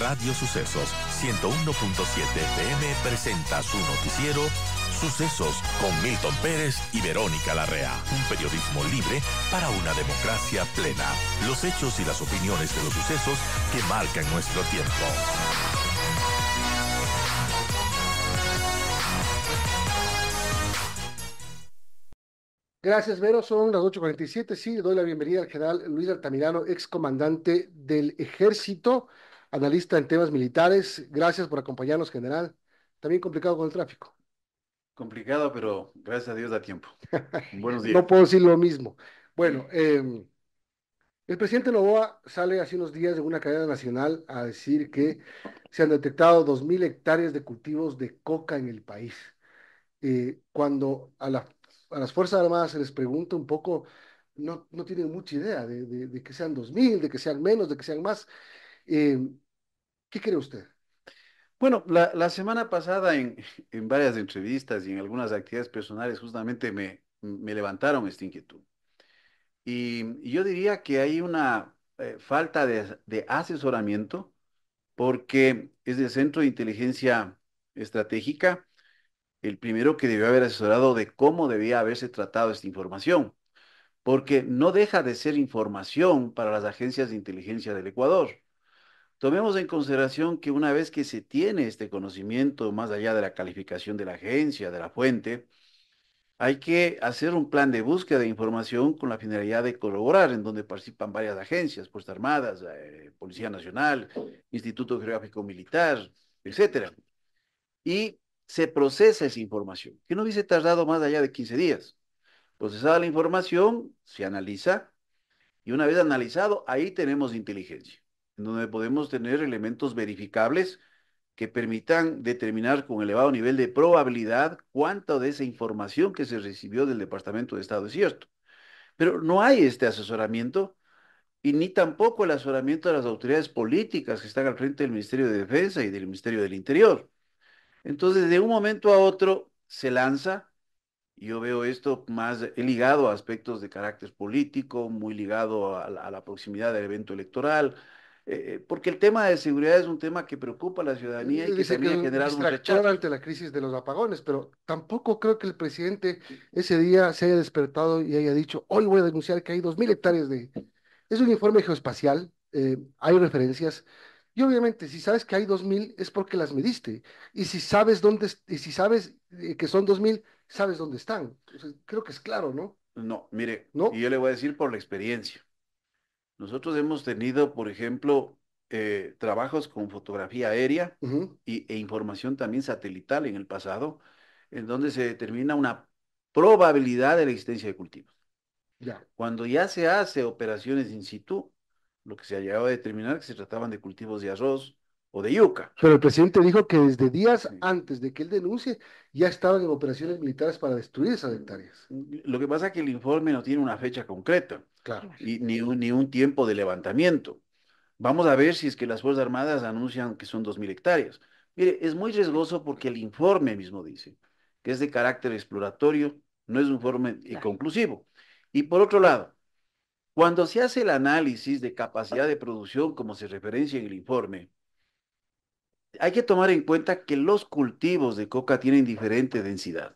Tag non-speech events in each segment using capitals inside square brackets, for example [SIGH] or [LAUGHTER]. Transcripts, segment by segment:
Radio Sucesos 101.7 FM presenta su noticiero Sucesos con Milton Pérez y Verónica Larrea. Un periodismo libre para una democracia plena. Los hechos y las opiniones de los sucesos que marcan nuestro tiempo. Gracias, Vero. Son las 8.47. Sí, le doy la bienvenida al general Luis Altamirano, excomandante del ejército analista en temas militares. Gracias por acompañarnos, general. También complicado con el tráfico. Complicado, pero gracias a Dios da tiempo. [LAUGHS] Buenos días. no puedo decir lo mismo. Bueno, em, el presidente Novoa sale hace unos días de una cadena nacional a decir que se han detectado 2.000 hectáreas de cultivos de coca en el país. Eh, cuando a, a, las Fuerzas Armadas se les pregunta un poco, no, no tienen mucha idea de, que sean 2.000, de que sean menos, de que sean más. Em, ¿Qué cree usted? Bueno, la, semana pasada en, en, varias entrevistas y en algunas actividades personales justamente me, me levantaron esta inquietud. Y, yo diría que hay una eh, falta de, de asesoramiento porque es el Centro de Inteligencia Estratégica el primero que debió haber asesorado de cómo debía haberse tratado esta información, porque no deja de ser información para las agencias de inteligencia del Ecuador. Tomemos en consideración que una vez que se tiene este conocimiento, más allá de la calificación de la agencia, de la fuente, hay que hacer un plan de búsqueda de información con la finalidad de colaborar, en donde participan varias agencias, Fuerzas Armadas, eh, Policía Nacional, Instituto Geográfico Militar, etc. Y se procesa esa información, que no hubiese tardado más allá de 15 días. Procesada la información, se analiza, y una vez analizado, ahí tenemos inteligencia en donde podemos tener elementos verificables que permitan determinar con elevado nivel de probabilidad cuánta de esa información que se recibió del Departamento de Estado es cierto. Pero no hay este asesoramiento y ni tampoco el asesoramiento de las autoridades políticas que están al frente del Ministerio de Defensa y del Ministerio del Interior. Entonces, de un momento a otro se lanza, yo veo esto más ligado a aspectos de carácter político, muy ligado a la proximidad del evento electoral, eh, porque el tema de seguridad es un tema que preocupa a la ciudadanía y que se también genera un rechazo. ante la crisis de los apagones, pero tampoco creo que el presidente ese día se haya despertado y haya dicho, hoy voy a denunciar que hay 2.000 hectáreas de... Es un informe geoespacial, eh, hay referencias, y obviamente, si sabes que hay 2000 es porque las mediste. Y si sabes dónde y si sabes eh, que son 2000, sabes dónde están. creo que es claro, ¿no? No, mire, ¿No? y yo le voy a decir por la experiencia. Nosotros hemos tenido, por ejemplo, eh, trabajos con fotografía aérea e información también satelital en el pasado, en donde se determina una probabilidad de la existencia de cultivos. Ya. Cuando ya se hace operaciones in situ, lo que se ha llegado a determinar que se trataban de cultivos de arroz, o de Yuca. Pero el presidente dijo que desde días antes de que él denuncie ya estaban en operaciones militares para destruir esas mm, hectáreas. Mm, lo que pasa es que el informe no tiene una fecha concreta claro. y, ni, un, ni un tiempo de levantamiento. Vamos a ver si es que las Fuerzas Armadas anuncian que son dos mil hectáreas. Mire, es muy riesgoso porque el informe mismo dice que es de carácter exploratorio, no es un informe eh, conclusivo. Y por otro lado, cuando se hace el análisis de capacidad de producción, como se referencia en el informe, hay que tomar en cuenta que los cultivos de coca tienen diferente densidad.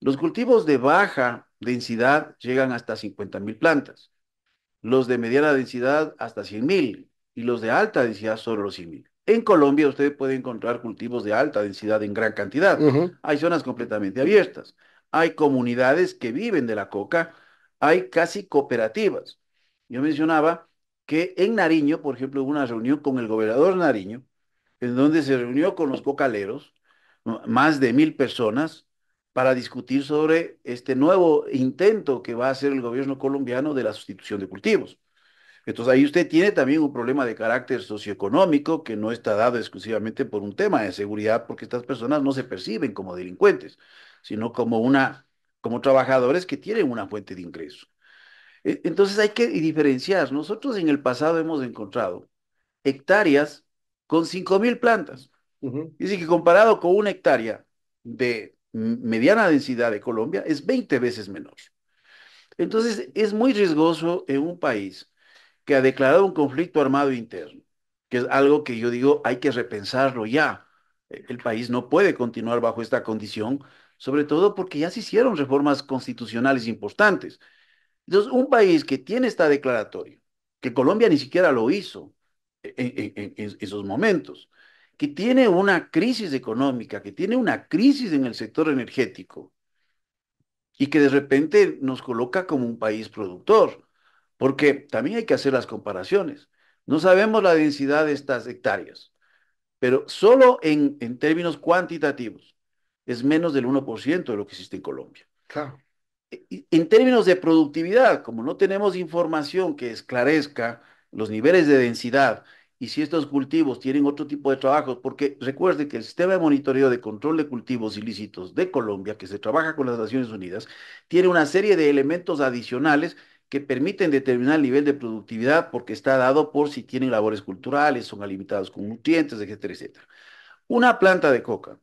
Los cultivos de baja densidad llegan hasta 50.000 plantas, los de mediana densidad hasta 100.000. y los de alta densidad solo los 100 mil. En Colombia usted puede encontrar cultivos de alta densidad en gran cantidad. Hay zonas completamente abiertas, hay comunidades que viven de la coca, hay casi cooperativas. Yo mencionaba que en Nariño, por ejemplo, hubo una reunión con el gobernador Nariño, en donde se reunió con los cocaleros, más de mil personas, para discutir sobre este nuevo intento que va a hacer el gobierno colombiano de la sustitución de cultivos. Entonces ahí usted tiene también un problema de carácter socioeconómico que no está dado exclusivamente por un tema de seguridad, porque estas personas no se perciben como delincuentes, sino como una como trabajadores que tienen una fuente de ingreso. E, entonces hay que diferenciar. Nosotros en el pasado hemos encontrado hectáreas con 5.000 plantas. Dice que comparado con una hectárea de mediana densidad de Colombia, es 20 veces menor. Entonces, es muy riesgoso en un país que ha declarado un conflicto armado interno, que es algo que yo digo hay que repensarlo ya. E, el país no puede continuar bajo esta condición, sobre todo porque ya se hicieron reformas constitucionales importantes. Entonces, un país que tiene esta declaratoria, que Colombia ni siquiera lo hizo, en, esos momentos, que tiene una crisis económica, que tiene una crisis en el sector energético y que de repente nos coloca como un país productor, porque también hay que hacer las comparaciones. No sabemos la densidad de estas hectáreas, pero solo en, en términos cuantitativos es menos del 1% de lo que existe en Colombia. Claro. E, en términos de productividad, como no tenemos información que esclarezca los niveles de densidad y si estos cultivos tienen otro tipo de trabajos, porque recuerde que el sistema de monitoreo de control de cultivos ilícitos de Colombia, que se trabaja con las Naciones Unidas, tiene una serie de elementos adicionales que permiten determinar el nivel de productividad porque está dado por si tienen labores culturales, son alimentados con nutrientes, etcétera, etcétera. Una planta de coca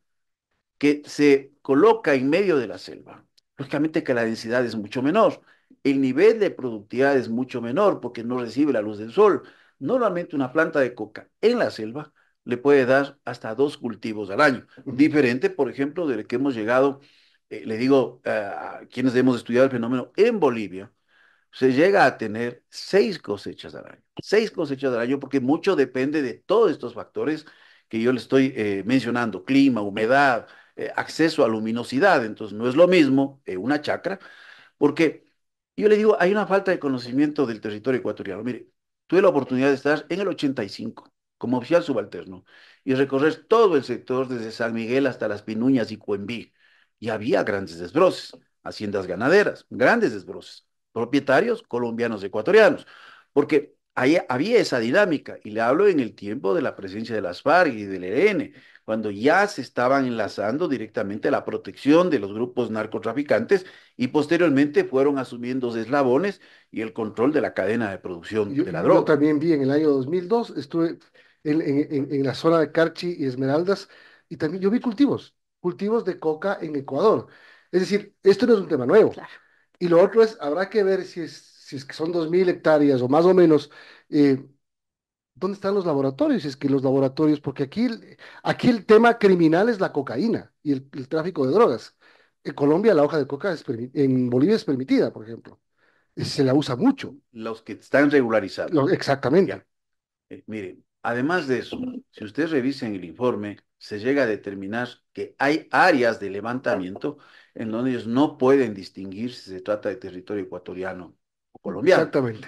que se coloca en medio de la selva, lógicamente que la densidad es mucho menor, el nivel de productividad es mucho menor porque no recibe la luz del sol, Normalmente una planta de coca en la selva le puede dar hasta dos cultivos al año. Diferente, por ejemplo, del que hemos llegado, eh, le digo eh, a quienes hemos estudiado el fenómeno en Bolivia, se llega a tener seis cosechas al año. Seis cosechas al año porque mucho depende de todos estos factores que yo le estoy eh, mencionando, clima, humedad, acceso a luminosidad. Entonces, no es lo mismo una chacra, porque yo le digo, hay una falta de conocimiento del territorio ecuatoriano. Mire, tuve la oportunidad de estar en el 85 como oficial subalterno y recorrer todo el sector desde San Miguel hasta Las Pinuñas y Cuenví. Y había grandes desbroces, haciendas ganaderas, grandes desbroces, propietarios colombianos ecuatorianos, porque había esa dinámica, y le hablo en el tiempo de la presencia de las FARC y del ERN, e, cuando ya se estaban enlazando directamente a la protección de los grupos narcotraficantes y posteriormente fueron asumiendo eslabones y el control de la cadena de producción de la droga. Yo también vi en el año 2002, estuve en, la zona de Carchi y Esmeraldas, y también yo vi cultivos, cultivos de coca en Ecuador. Es decir, esto no es un tema nuevo. Y lo otro es, habrá que ver si es si es que son 2.000 hectáreas o más o menos, eh, ¿dónde están los laboratorios? Si es que los laboratorios, porque aquí, aquí el tema criminal es la cocaína y el, tráfico de drogas. En Colombia la hoja de coca es en Bolivia es permitida, por ejemplo. Se la usa mucho. Los que están regularizados. exactamente. Eh, miren, además de eso, si ustedes revisen el informe, se llega a determinar que hay áreas de levantamiento en donde ellos no pueden distinguir si se trata de territorio ecuatoriano colombiano. Exactamente.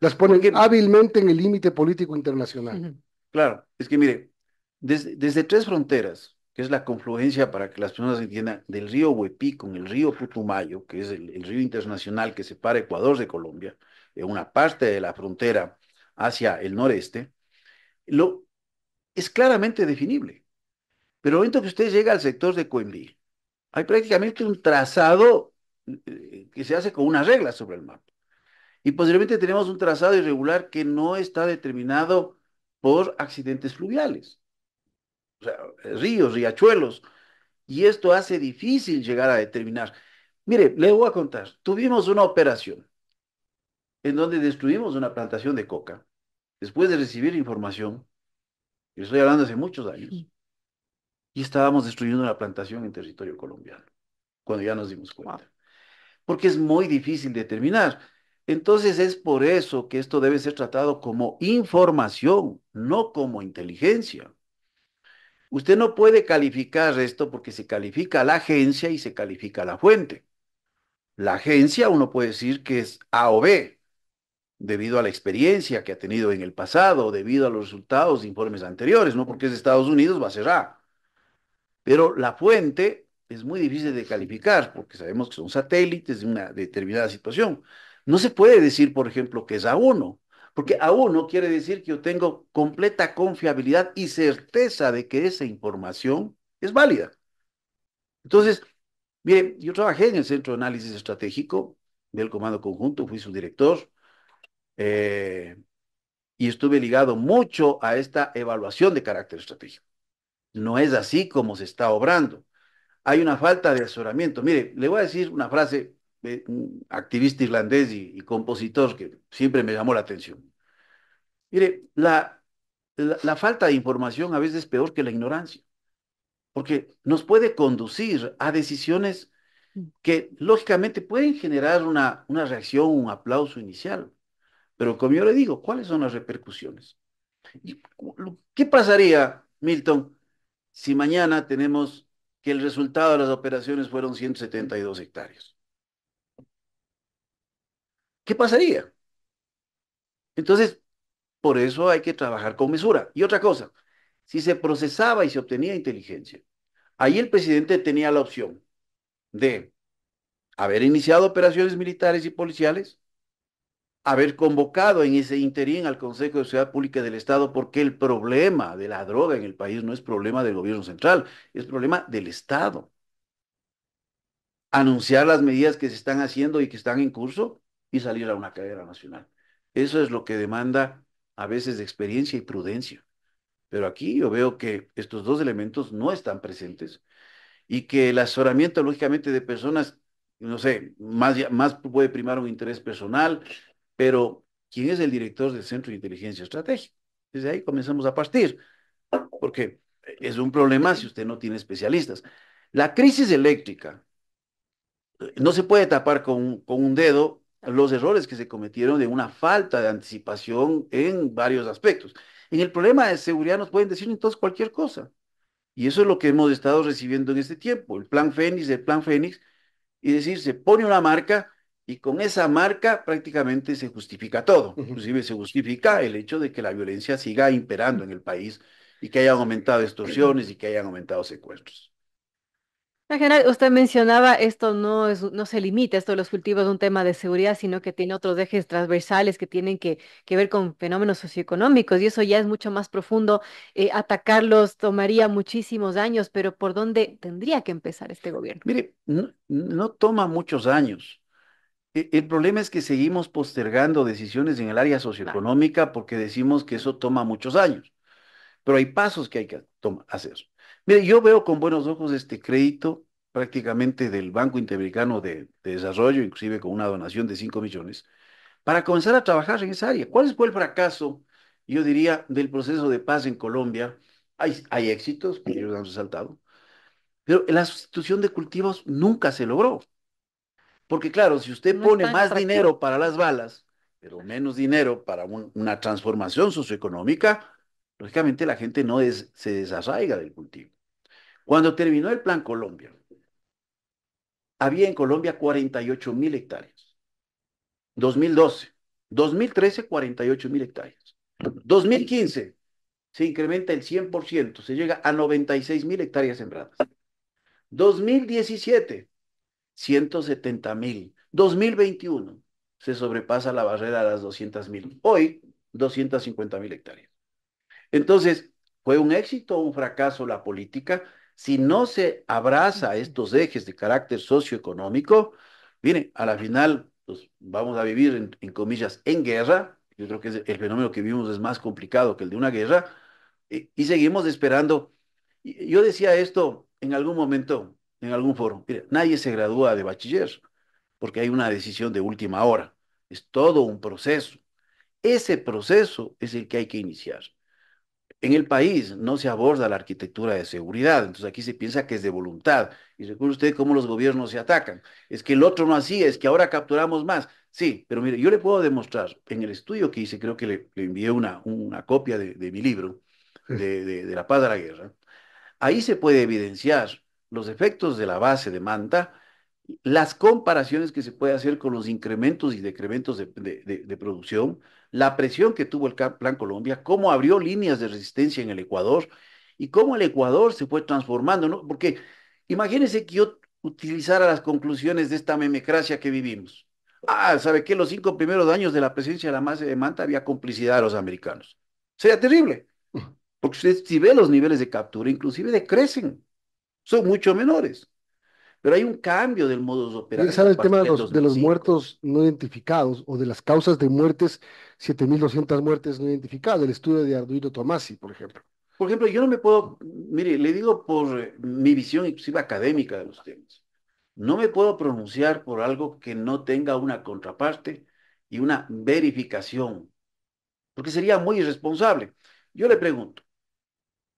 Las ponen hábilmente en el límite político internacional. Claro, es que mire, desde, Tres Fronteras, que es la confluencia para que las personas entiendan del río Huepí con el río Putumayo, que es el, río internacional que separa Ecuador de Colombia, en una parte de la frontera hacia el noreste, lo, es claramente definible. Pero momento que usted llega al sector de Coimbí, hay prácticamente un trazado eh, que se hace con una regla sobre el mapa. Y posiblemente tenemos un trazado irregular que no está determinado por accidentes fluviales, o sea, ríos, riachuelos. Y esto hace difícil llegar a determinar. Mire, le voy a contar, tuvimos una operación en donde destruimos una plantación de coca, después de recibir información, y estoy hablando hace muchos años, y estábamos destruyendo una plantación en territorio colombiano, cuando ya nos dimos cuenta. Porque es muy difícil determinar. Entonces es por eso que esto debe ser tratado como información, no como inteligencia. Usted no puede calificar esto porque se califica la agencia y se califica la fuente. La agencia uno puede decir que es A o B, debido a la experiencia que ha tenido en el pasado, debido a los resultados de informes anteriores, no porque es de Estados Unidos va a ser A. Pero la fuente es muy difícil de calificar porque sabemos que son satélites de una determinada situación. No se puede decir, por ejemplo, que es a uno, porque a uno quiere decir que yo tengo completa confiabilidad y certeza de que esa información es válida. Entonces, mire, yo trabajé en el Centro de Análisis Estratégico del Comando Conjunto, fui su director. Eh, y estuve ligado mucho a esta evaluación de carácter estratégico. No es así como se está obrando. Hay una falta de asesoramiento. Mire, le voy a decir una frase activista irlandés y, compositor que siempre me llamó la atención. Mire, la, la, falta de información a veces es peor que la ignorancia, porque nos puede conducir a decisiones mm. que lógicamente pueden generar una, una reacción, un aplauso inicial, pero como yo le digo, ¿cuáles son las repercusiones? ¿Qué pasaría, Milton, si mañana tenemos que el resultado de las operaciones fueron 172 hectáreas? ¿qué pasaría? Entonces, por eso hay que trabajar con mesura. Y otra cosa, si se procesaba y se obtenía inteligencia, ahí el presidente tenía la opción de haber iniciado operaciones militares y policiales, haber convocado en ese interín al Consejo de Seguridad Pública del Estado, porque el problema de la droga en el país no es problema del gobierno central, es problema del Estado. Anunciar las medidas que se están haciendo y que están en curso y salir a una carrera nacional. Eso es lo que demanda a veces experiencia y prudencia. Pero aquí yo veo que estos dos elementos no están presentes y que el asesoramiento, lógicamente, de personas, no sé, más, más puede primar un interés personal, pero ¿quién es el director del Centro de Inteligencia Estratégica? Desde ahí comenzamos a partir, porque es un problema si usted no tiene especialistas. La crisis eléctrica eh, no se puede tapar con, con un dedo los errores que se cometieron de una falta de anticipación en varios aspectos. En el problema de seguridad nos pueden decir entonces cualquier cosa. Y eso es lo que hemos estado recibiendo en este tiempo, el plan Fénix, el plan Fénix, y decir, se pone una marca y con esa marca prácticamente se justifica todo. Inclusive se justifica el hecho de que la violencia siga imperando en el país y que hayan aumentado extorsiones y que hayan aumentado secuestros general, usted mencionaba esto no no se limita esto los cultivos de un tema de seguridad, sino que tiene otros ejes transversales que tienen que, que ver con fenómenos socioeconómicos y eso ya es mucho más profundo. Eh, atacarlos tomaría muchísimos años, pero ¿por dónde tendría que empezar este gobierno? Mire, no, toma muchos años. E, el problema es que seguimos postergando decisiones en el área socioeconómica porque decimos que eso toma muchos años, pero hay pasos que hay que hacer. Mire, yo veo con buenos ojos este crédito prácticamente del Banco Interamericano de, Desarrollo, inclusive con una donación de 5 millones, para comenzar a trabajar en esa área. ¿Cuál fue el fracaso, yo diría, del proceso de paz en Colombia? Hay, hay éxitos que ellos han resaltado, pero la sustitución de cultivos nunca se logró. Porque claro, si usted pone más dinero para las balas, pero menos dinero para una transformación socioeconómica, lógicamente la gente no se desarraiga del cultivo. Cuando terminó el Plan Colombia, había en Colombia 48 mil hectáreas. 2012, 2013, 48 mil hectáreas. 2015, se incrementa el 100%, se llega a 96 mil hectáreas sembradas. 2017, 170 mil. 2021, se sobrepasa la barrera de las 200 mil. Hoy, 250 mil hectáreas. Entonces, ¿fue un éxito o un fracaso la política? si no se abraza estos ejes de carácter socioeconómico, viene a la final pues, vamos a vivir, en, comillas, en guerra. Yo creo que el fenómeno que vivimos es más complicado que el de una guerra. Y, seguimos esperando. Yo decía esto en algún momento, en algún foro. nadie se gradúa de bachiller porque hay una decisión de última hora. Es todo un proceso. Ese proceso es el que hay que iniciar. En el país no se aborda la arquitectura de seguridad, entonces aquí se piensa que es de voluntad. Y recuerden usted cómo los gobiernos se atacan. Es que el otro no hacía, es que ahora capturamos más. Sí, pero mire, yo le puedo demostrar en el estudio que hice, creo que le, envié una, una copia de, mi libro, de, de, La Paz a la Guerra. Ahí se puede evidenciar los efectos de la base de Manta las comparaciones que se puede hacer con los incrementos y decrementos de, producción, la presión que tuvo el Plan Colombia, cómo abrió líneas de resistencia en el Ecuador y cómo el Ecuador se fue transformando, Porque imagínense que yo utilizara las conclusiones de esta memecracia que vivimos. Ah, ¿sabe qué? Los cinco primeros años de la presencia de la masa de Manta había complicidad de los americanos. Sería terrible. Porque si ve los niveles de captura, inclusive decrecen. Son mucho menores pero hay un cambio del modus operandi. ¿Sabe el tema de los, muertos no identificados o de las causas de muertes, 7.200 muertes no identificadas, el estudio de Arduino Tomasi, por ejemplo. Por ejemplo, yo no me puedo, mire, le digo por eh, mi visión inclusive académica de los temas, no me puedo pronunciar por algo que no tenga una contraparte y una verificación, porque sería muy irresponsable. Yo le pregunto,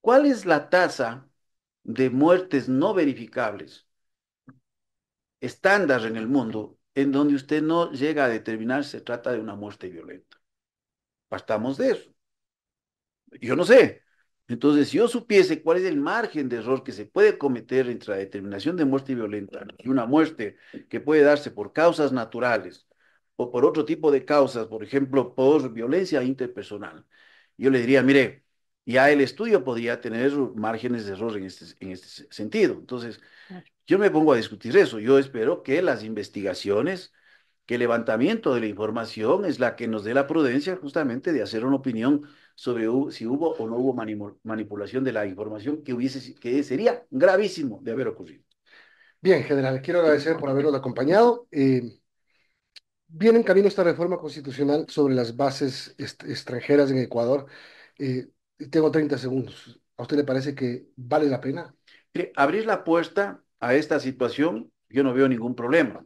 ¿cuál es la tasa de muertes no verificables estándar en el mundo en donde usted no llega a determinar si se trata de una muerte violenta. Pastamos de eso. Yo no sé. Entonces, si yo supiese cuál es el margen de error que se puede cometer entre la determinación de muerte violenta y una muerte que puede darse por causas naturales o por otro tipo de causas, por ejemplo, por violencia interpersonal, yo le diría, mire, ya el estudio podría tener márgenes de error en este, este sentido. Entonces, yo me pongo a discutir eso. Yo espero que las investigaciones, que el levantamiento de la información es la que nos dé la prudencia justamente de hacer una opinión sobre si hubo o no hubo manipulación de la información que, hubiese, que sería gravísimo de haber ocurrido. Bien, general, quiero agradecer por habernos acompañado. Eh, viene en camino esta reforma constitucional sobre las bases extranjeras en Ecuador. Eh, tengo 30 segundos. ¿A usted le parece que vale la pena? abrir la puerta a esta situación, yo no veo ningún problema.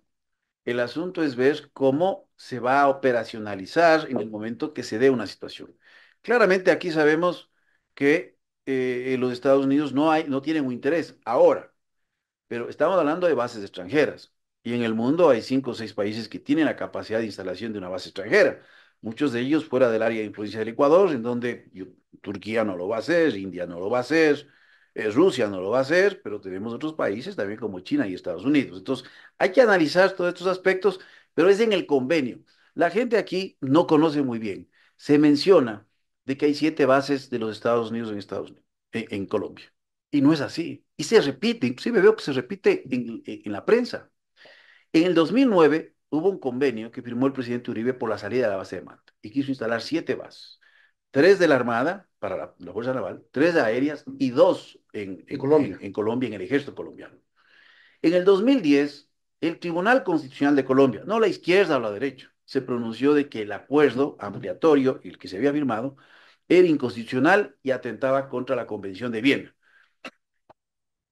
El asunto es ver cómo se va a operacionalizar en el momento que se dé una situación. Claramente aquí sabemos que eh, los Estados Unidos no, hay, no tienen un interés ahora, pero estamos hablando de bases extranjeras. Y en el mundo hay cinco o seis países que tienen la capacidad de instalación de una base extranjera, muchos de ellos fuera del área de influencia del Ecuador, en donde Turquía no lo va a hacer, India no lo va a hacer, eh, Rusia no lo va a hacer, pero tenemos otros países también como China y Estados Unidos. Entonces, hay que analizar todos estos aspectos, pero es en el convenio. La gente aquí no conoce muy bien. Se menciona de que hay siete bases de los Estados Unidos en, Estados e, en, Colombia. Y no es así. Y se repite, inclusive veo que se repite en, en la prensa. En el 2009 hubo un convenio que firmó el presidente Uribe por la salida de la base de Manta y quiso instalar siete bases tres de la Armada, para la, Fuerza Naval, tres aéreas y dos en, Colombia. En, en, Colombia, en el ejército colombiano. En el 2010, el Tribunal Constitucional de Colombia, no la izquierda o la derecha, se pronunció de que el acuerdo ampliatorio, el que se había firmado, era inconstitucional y atentaba contra la Convención de Viena.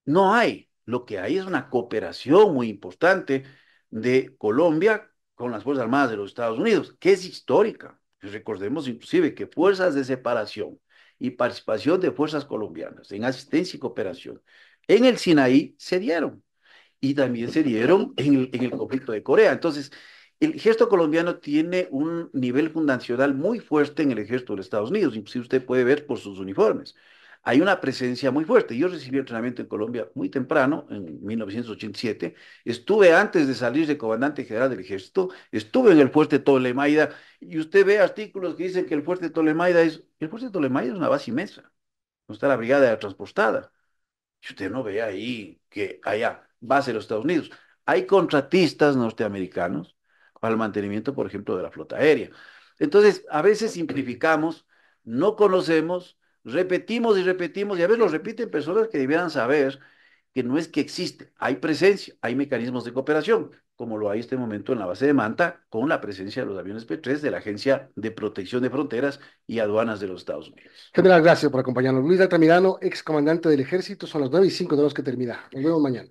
No hay, lo que hay es una cooperación muy importante de Colombia con las Fuerzas Armadas de los Estados Unidos, que es histórica. Recordemos inclusive que fuerzas de separación y participación de fuerzas colombianas en asistencia y cooperación en el Sinaí se dieron y también se dieron en el, conflicto de Corea. Entonces, el gesto colombiano tiene un nivel fundacional muy fuerte en el ejército de los Estados Unidos, inclusive usted puede ver por sus uniformes hay una presencia muy fuerte. Yo recibí entrenamiento en Colombia muy temprano, en 1987. Estuve antes de salir de comandante general del ejército, estuve en el fuerte Tolemaida y usted ve artículos que dicen que el fuerte Tolemaida es, el fuerte Tolemaida es una base inmensa, no está la brigada transportada. Y usted no ve ahí que va base de los Estados Unidos. Hay contratistas norteamericanos para el mantenimiento, por ejemplo, de la flota aérea. Entonces, a veces simplificamos, no conocemos repetimos y repetimos, y a veces lo repiten personas que debieran saber que no es que existe, hay presencia, hay mecanismos de cooperación, como lo hay este momento en la base de Manta, con la presencia de los aviones P-3 de la Agencia de Protección de Fronteras y Aduanas de los Estados Unidos. General, gracias por acompañarnos. Luis Altamirano, ex comandante del Ejército, son las 9 y 5 de los que termina. Nos vemos mañana.